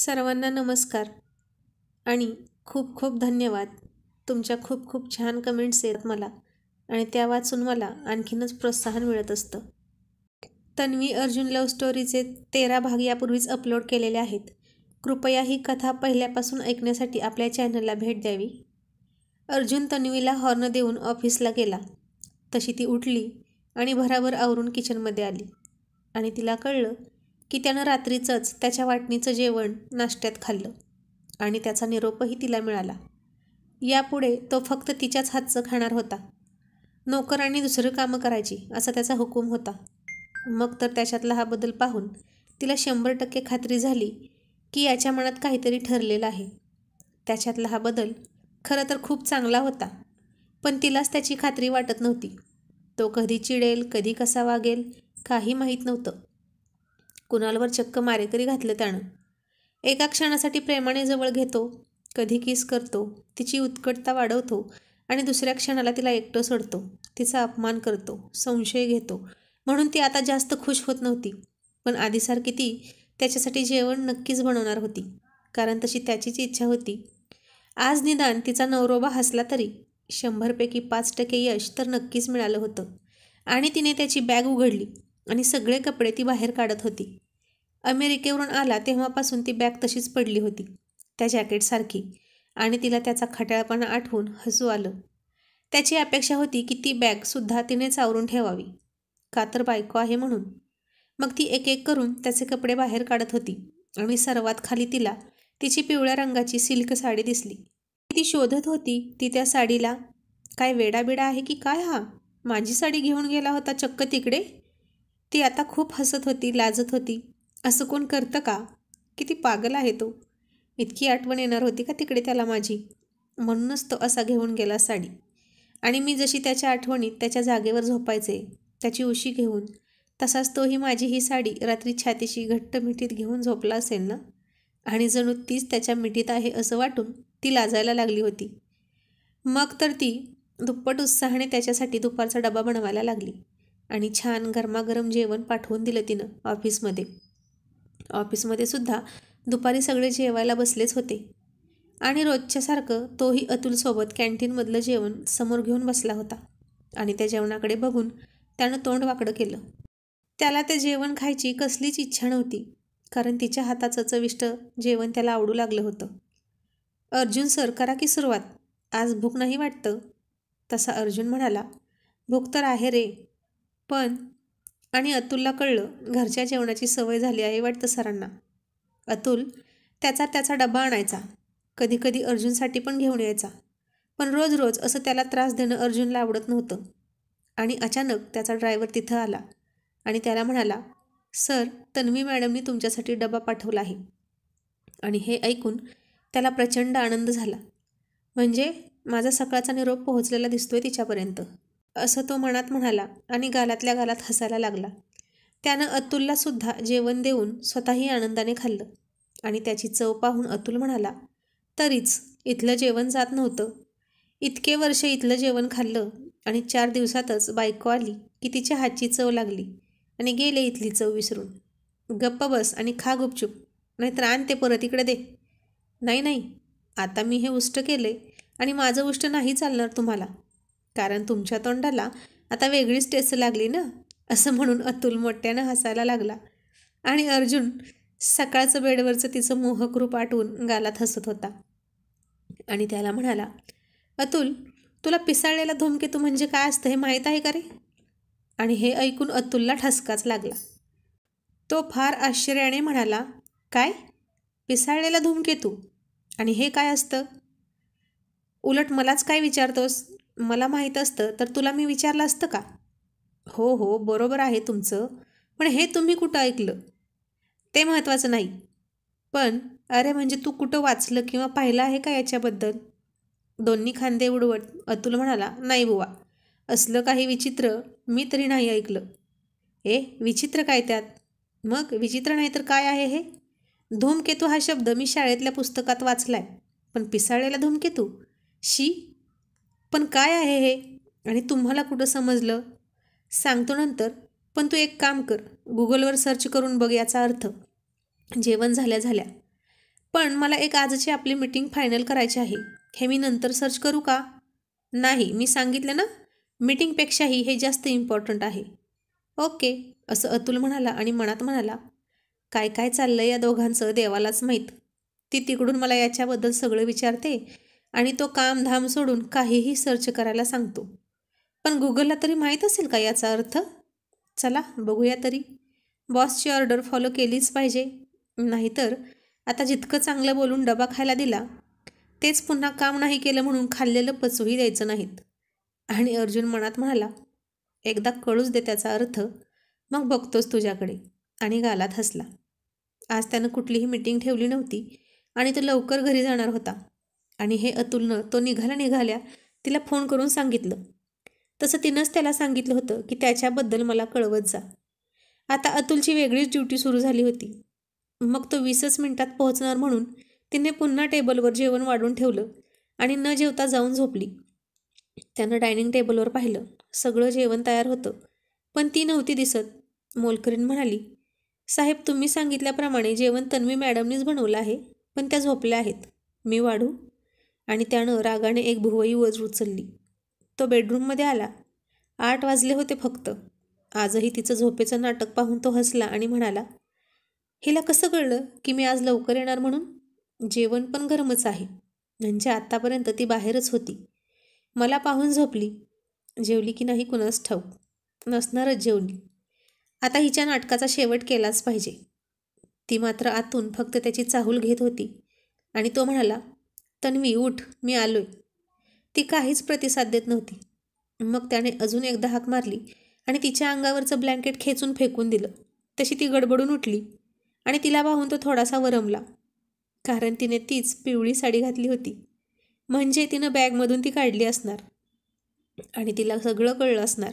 सर्वांना नमस्कार आणि खूप खूप धन्यवाद तुमच्या खूप खूप छान कमेंट्स येत मला आणि त्या वाचून मला आणखीनच प्रोत्साहन मिळत असतं तन्वी अर्जुन लव्ह स्टोरीचे तेरा भाग यापूर्वीच अपलोड केलेले आहेत कृपया ही कथा पहिल्यापासून ऐकण्यासाठी आपल्या चॅनलला भेट द्यावी अर्जुन तन्वीला हॉर्न देऊन ऑफिसला गेला तशी ती उठली आणि भराभर आवरून किचनमध्ये आली आणि तिला कळलं की त्यानं रात्रीचंच त्याच्या वाटणीचं जेवण नाश्त्यात खाल्लं आणि त्याचा निरोपही तिला मिळाला यापुढे तो फक्त तिच्याच हातचं खाणार होता नोकर आणि दुसरं कामं करायची असा त्याचा हुकूम होता मग तर त्याच्यातला हा बदल पाहून तिला शंभर टक्के खात्री झाली की याच्या मनात काहीतरी ठरलेलं आहे त्याच्यातला हा बदल खरं तर खूप चांगला होता पण तिलाच त्याची खात्री वाटत नव्हती तो कधी चिडेल कधी कसा वागेल काही माहीत नव्हतं कुणालवर चक्क मारेकरी घातलं त्यानं एका क्षणासाठी प्रेमाने जवळ घेतो कधी किस करतो तिची उत्कटता वाढवतो आणि दुसऱ्या क्षणाला तिला एकटं सोडतो तिचा अपमान करतो संशय घेतो म्हणून ती आता जास्त खुश होत नव्हती पण आधीसारखी ती त्याच्यासाठी जेवण नक्कीच बनवणार होती कारण तशी त्याचीच इच्छा होती आज निदान तिचा नवरोबा हसला तरी शंभरपैकी पाच टक्के यश तर नक्कीच मिळालं होतं आणि तिने त्याची बॅग उघडली आणि सगळे कपडे ती बाहेर काढत होती अमेरिकेवरून आला तेव्हापासून ती बॅग तशीच पडली होती त्या जॅकेटसारखी आणि तिला त्याचा खट्याळपणा आठवून हसू आलं त्याची अपेक्षा होती की ती बॅगसुद्धा तिने चावरून ठेवावी कातर बायको आहे म्हणून मग ती एक एक करून त्याचे कपडे बाहेर काढत होती आणि सर्वात खाली तिला तिची पिवळ्या रंगाची सिल्क साडी दिसली ती शोधत होती ती त्या साडीला काय वेडाबिडा आहे की काय हा माझी साडी घेऊन गेला होता चक्क तिकडे ती आता खूप हसत होती लाजत होती असं कोण करतं का किती पागल आहे तो इतकी आठवण येणार होती का तिकडे त्याला माझी म्हणूनच तो असा घेऊन गेला साडी आणि मी जशी त्याच्या आठवणीत त्याच्या जागेवर झोपायचे त्याची उशी घेऊन तसाच तोही माझी ही साडी रात्री छातीशी घट्ट मिठीत घेऊन झोपला असेल ना आणि जणू तीच त्याच्या मिठीत आहे असं वाटून ती लाजायला लागली होती मग तर ती दुप्पट उत्साहाने त्याच्यासाठी दुपारचा डबा बनवायला लागली आणि छान गरमागरम जेवण पाठवून दिलं तिनं ऑफिसमध्ये ऑफिसमध्ये सुद्धा दुपारी सगळे जेवायला बसलेच होते आणि रोजच्यासारखं तोही अतुलसोबत कॅन्टीनमधलं जेवण समोर घेऊन बसला होता आणि त्या जेवणाकडे बघून त्यानं तोंड वाकडं केलं त्याला ते जेवण खायची कसलीच इच्छा नव्हती कारण तिच्या हाताचं चविष्ट जेवण त्याला आवडू लागलं होतं अर्जुन सर करा की सुरुवात आज भूक नाही वाटतं तसा अर्जुन म्हणाला भूक तर आहे रे पण आणि अतुलला कळलं घरच्या जेवणाची सवय झाली आहे वाटतं सरांना अतुल त्याचा त्याचा डबा आणायचा कधीकधी अर्जुनसाठी पण घेऊन यायचा पण रोज रोज असं त्याला त्रास देणं अर्जुनला आवडत नव्हतं आणि अचानक त्याचा ड्रायव्हर तिथं आला आणि त्याला म्हणाला सर तन्वी मॅडमनी तुमच्यासाठी डबा पाठवला आहे आणि हे ऐकून त्याला प्रचंड आनंद झाला म्हणजे माझा सकाळचा निरोप पोहोचलेला दिसतोय तिच्यापर्यंत असं तो मनात म्हणाला आणि गालातल्या गालात हसायला लागला त्यानं अतुलला सुद्धा जेवण देऊन स्वतःही आनंदाने खाल्लं आणि त्याची चव पाहून अतुल म्हणाला तरीच इथलं जेवण जात नव्हतं इतके वर्ष इथलं जेवण खाल्लं आणि चार दिवसातच बायको आली की तिच्या हातची चव लागली आणि गेले इथली चव विसरून गप्प बस आणि खा गुपचूप नाहीतर आण ते परत इकडे दे नाही नाही आता मी हे उष्ट केले आणि माझं उष्ट नाही चालणार तुम्हाला कारण तुमच्या तोंडाला आता वेगळीच टेस्ट लागली ना असं म्हणून अतुल मोठ्यानं हसायला लागला आणि अर्जुन सकाळचं बेडवरचं तिचं मोहक रूप आटवून गालात हसत होता आणि त्याला म्हणाला अतुल तुला पिसाळलेला धूमकेतू म्हणजे काय असतं हे माहीत आहे का रे आणि हे ऐकून अतुलला ठसकाच लागला तो फार आश्चर्याने म्हणाला काय पिसाळलेला तू आणि हे काय असतं उलट मलाच काय विचारतोस मला माहीत असतं तर तुला मी विचारलं असतं का हो हो बरोबर आहे तुमचं पण हे तुम्ही कुठं ऐकलं ते महत्त्वाचं नाही पण अरे म्हणजे तू कुठं वाचलं किंवा पाहिलं आहे का याच्याबद्दल दोन्ही खांदे उडवत अतुल म्हणाला नाही बुवा असलं काही विचित्र मी तरी नाही ऐकलं ए विचित्र काय त्यात मग विचित्र नाही तर काय आहे हे धूमकेतू हा शब्द मी शाळेतल्या पुस्तकात वाचलाय पण पिसाळेला धूमकेतू शी पण काय आहे हे आणि तुम्हाला कुठं समजलं सांगतो नंतर पण तू एक काम कर गुगलवर सर्च करून बघ याचा अर्थ जेवण झाल्या झाल्या पण मला एक आजची आपली मीटिंग फायनल करायची आहे हे मी नंतर सर्च करू का नाही मी सांगितलं ना मीटिंगपेक्षाही हे जास्त इम्पॉर्टंट आहे ओके असं अतुल म्हणाला आणि मनात म्हणाला काय काय चाललं या दोघांचं देवालाच माहीत ती तिकडून मला याच्याबद्दल सगळं विचारते आणि तो कामधाम सोडून काहीही सर्च करायला सांगतो पण गुगलला तरी माहीत असेल का याचा अर्थ चला बघूया तरी बॉसची ऑर्डर फॉलो केलीच पाहिजे नाहीतर आता जितकं चांगलं बोलून डबा खायला दिला तेच पुन्हा काम नाही केलं म्हणून खाल्लेलं पचूही द्यायचं नाहीत आणि अर्जुन मनात म्हणाला एकदा कळूच दे त्याचा अर्थ मग बघतोस तुझ्याकडे आणि गालात हसला आज त्यानं कुठलीही मिटिंग ठेवली नव्हती आणि तो लवकर घरी जाणार होता आणि हे अतुलनं तो निघाला निघाल्या तिला फोन करून सांगितलं तसं तिनंच त्याला सांगितलं होतं की त्याच्याबद्दल मला कळवत जा आता अतुलची वेगळीच ड्युटी सुरू झाली होती मग तो वीसच मिनिटात पोहोचणार म्हणून तिने पुन्हा टेबलवर जेवण वाढून ठेवलं आणि न जेवता जाऊन झोपली त्यानं डायनिंग टेबलवर पाहिलं सगळं जेवण तयार होतं पण ती नव्हती दिसत मोलकरीन म्हणाली साहेब तुम्ही सांगितल्याप्रमाणे जेवण तन्वी मॅडमनीच बनवलं आहे पण त्या झोपल्या आहेत मी वाढू आणि त्यानं रागाने एक भुवई वज उचलली तो बेडरूममध्ये आला आठ वाजले होते फक्त आजही तिचं झोपेचं नाटक पाहून तो हसला आणि म्हणाला हिला कसं कळलं की मी आज लवकर येणार म्हणून जेवण पण गरमच आहे म्हणजे आत्तापर्यंत ती बाहेरच होती मला पाहून झोपली जेवली की नाही कुणास ठाऊक नसणारच जेवली आता हिच्या नाटकाचा शेवट केलाच पाहिजे ती मात्र आतून फक्त त्याची चाहूल घेत होती आणि तो म्हणाला तन्वी उठ मी आलोय ती काहीच प्रतिसाद देत नव्हती मग त्याने अजून एकदा हाक मारली आणि तिच्या अंगावरचं ब्लँकेट खेचून फेकून दिलं तशी ती गडबडून उठली आणि तिला पाहून तो थोडासा वरमला कारण तिने तीच पिवळी साडी घातली होती म्हणजे तिनं बॅगमधून ती काढली असणार आणि तिला सगळं कळलं असणार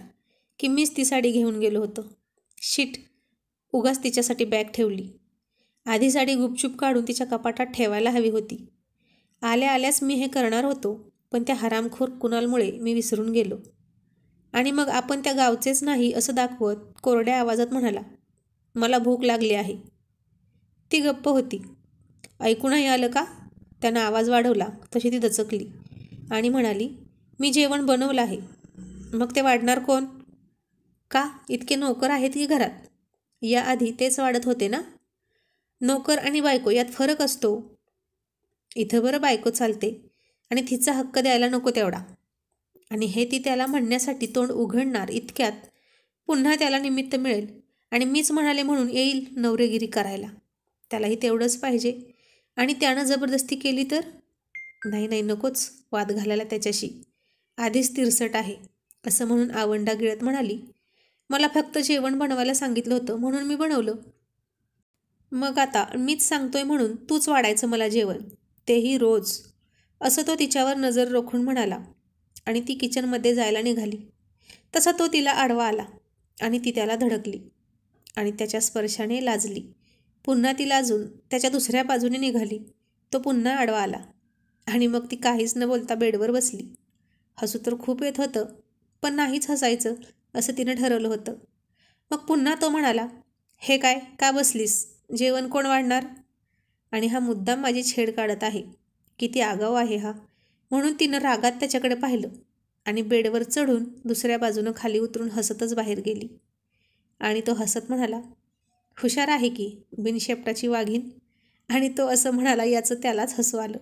की मीच ती साडी घेऊन गेलो होतो शीट उगाच तिच्यासाठी बॅग ठेवली आधी साडी गुपचूप काढून तिच्या कपाटात ठेवायला हवी होती आल्या आल्यास मी हे करणार होतो पण त्या हरामखोर कुणालमुळे मी विसरून गेलो आणि मग आपण त्या गावचेच नाही असं दाखवत कोरड्या आवाजात म्हणाला मला भूक लागली आहे ती गप्प होती ऐकूनही आलं का त्यानं आवाज वाढवला तशी ती दचकली आणि म्हणाली मी जेवण बनवलं आहे मग ते वाढणार कोण का इतके नोकर आहेत की घरात याआधी तेच वाढत होते ना नोकर आणि बायको यात फरक असतो इथं बरं बायको चालते आणि तिचा हक्क द्यायला नको तेवढा आणि हे ती त्याला म्हणण्यासाठी तोंड उघडणार इतक्यात पुन्हा त्याला निमित्त मिळेल आणि मीच म्हणाले म्हणून येईल नवरेगिरी करायला त्यालाही तेवढंच पाहिजे आणि त्यानं जबरदस्ती केली तर नाही नाही नकोच वाद घालायला त्याच्याशी आधीच तिरसट आहे असं म्हणून आवंडा गिळत म्हणाली मला फक्त जेवण बनवायला सांगितलं होतं म्हणून मी बनवलं मग आता मीच सांगतोय म्हणून तूच वाढायचं मला जेवण तेही रोज असं तो तिच्यावर नजर रोखून म्हणाला आणि ती किचनमध्ये जायला निघाली तसा तो तिला आडवा आला आणि ती त्याला धडकली आणि त्याच्या स्पर्शाने लाजली पुन्हा ती लाजून त्याच्या दुसऱ्या बाजूने निघाली तो पुन्हा आडवा आला आणि मग ती काहीच न बोलता बेडवर बसली हसू तर खूप येत होतं पण नाहीच हसायचं असं तिनं ठरवलं होतं मग पुन्हा तो म्हणाला हे काय का बसलीस जेवण कोण वाढणार आणि हा मुद्दाम माझी छेड काढत आहे किती आगाऊ आहे हा म्हणून तिनं रागात त्याच्याकडे पाहिलं आणि बेडवर चढून दुसऱ्या बाजूनं खाली उतरून हसतच बाहेर गेली आणि तो हसत म्हणाला हुशार आहे की बिनशेपटाची वाघीन आणि तो असं म्हणाला याचं त्यालाच हसू आलं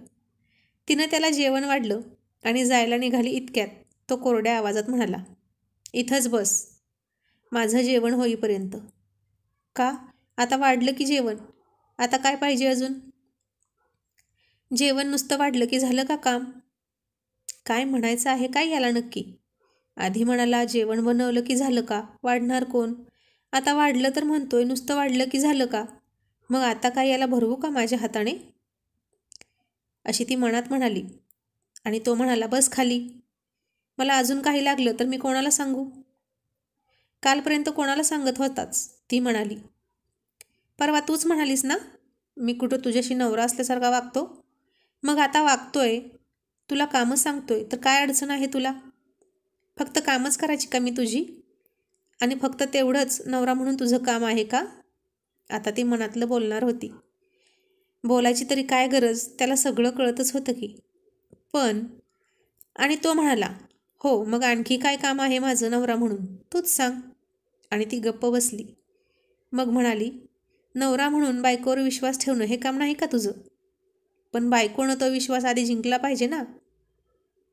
तिनं त्याला जेवण वाढलं आणि जायला निघाली इतक्यात तो कोरड्या आवाजात म्हणाला इथंच बस माझं जेवण होईपर्यंत का आता वाढलं की जेवण आता काय पाहिजे अजून जेवण नुसतं वाढलं की झालं का काम काय म्हणायचं आहे काय याला नक्की आधी म्हणाला जेवण बनवलं की झालं का वाढणार कोण आता वाढलं तर म्हणतोय नुसतं वाढलं की झालं का मग आता काय याला भरवू का माझ्या हाताने अशी ती मनात म्हणाली आणि तो म्हणाला बस खाली मला अजून काही लागलं तर मी कोणाला सांगू कालपर्यंत कोणाला सांगत होताच ती म्हणाली परवा तूच म्हणालीस ना मी कुठं तुझ्याशी नवरा असल्यासारखा वागतो मग आता वागतोय तुला कामं सांगतोय तर काय अडचण आहे तुला फक्त कामच करायची का मी तुझी आणि फक्त तेवढंच नवरा म्हणून तुझं काम आहे का आता ती मनातलं बोलणार होती बोलायची तरी काय गरज त्याला सगळं कळतच होतं की पण आणि तो म्हणाला हो मग आणखी काय काम आहे माझं नवरा म्हणून तूच सांग आणि ती गप्प बसली मग म्हणाली नवरा म्हणून बायकोवर विश्वास ठेवणं हे काम नाही का तुझं पण बायकोनं तो विश्वास आधी जिंकला पाहिजे ना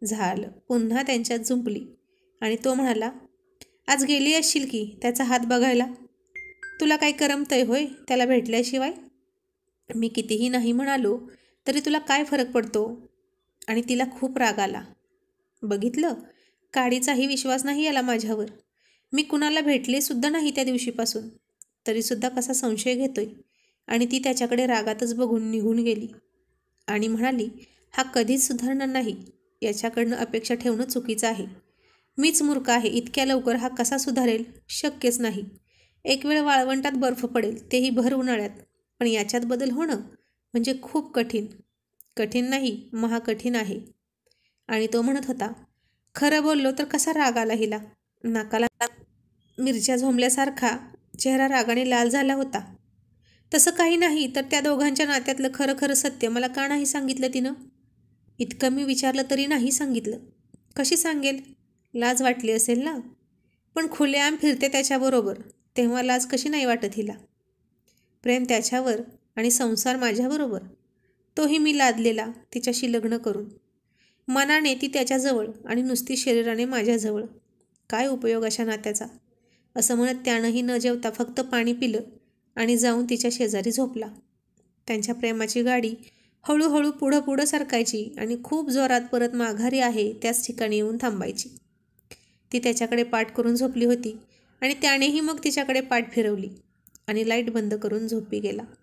झालं पुन्हा त्यांच्यात झुंपली आणि तो म्हणाला आज गेली असशील की त्याचा हात बघायला तुला काय करमतंय होय त्याला भेटल्याशिवाय मी कितीही नाही म्हणालो तरी तुला काय फरक पडतो आणि तिला खूप राग आला बघितलं काडीचाही विश्वास नाही आला माझ्यावर मी कुणाला भेटले सुद्धा नाही त्या दिवशीपासून तरीसुद्धा कसा संशय घेतोय आणि ती त्याच्याकडे रागातच बघून निघून गेली आणि म्हणाली हा कधीच सुधारणार नाही याच्याकडनं अपेक्षा ठेवणं चुकीचं आहे मीच मूर्ख आहे इतक्या लवकर हा कसा सुधारेल शक्यच नाही एक वेळ वाळवंटात बर्फ पडेल तेही भर उन्हाळ्यात पण याच्यात बदल होणं म्हणजे खूप कठीण कठीण नाही महाकठीण आहे आणि तो म्हणत होता खरं बोललो तर कसा राग आला हिला नाकाला मिरच्या झोंबल्यासारखा चेहरा रागाने लाल झाला होता तसं काही नाही तर त्या दोघांच्या नात्यातलं खरं खरं सत्य मला का नाही सांगितलं तिनं इतकं मी विचारलं तरी नाही सांगितलं कशी सांगेल लाज वाटली असेल ना पण खुलेआम फिरते त्याच्याबरोबर तेव्हा लाज कशी नाही वाटत हिला प्रेम त्याच्यावर आणि संसार माझ्याबरोबर तोही मी लादलेला तिच्याशी लग्न करून मनाने ती त्याच्याजवळ आणि नुसती शरीराने माझ्याजवळ काय उपयोग अशा नात्याचा असं म्हणत त्यानंही न जेवता फक्त पाणी पिलं आणि जाऊन तिच्या शेजारी झोपला त्यांच्या प्रेमाची गाडी हळूहळू पुढं पुढं सरकायची आणि खूप जोरात परत माघारी आहे त्याच ठिकाणी येऊन थांबायची ती त्याच्याकडे पाठ करून झोपली होती आणि त्यानेही मग तिच्याकडे पाठ फिरवली आणि लाईट बंद करून झोपी गेला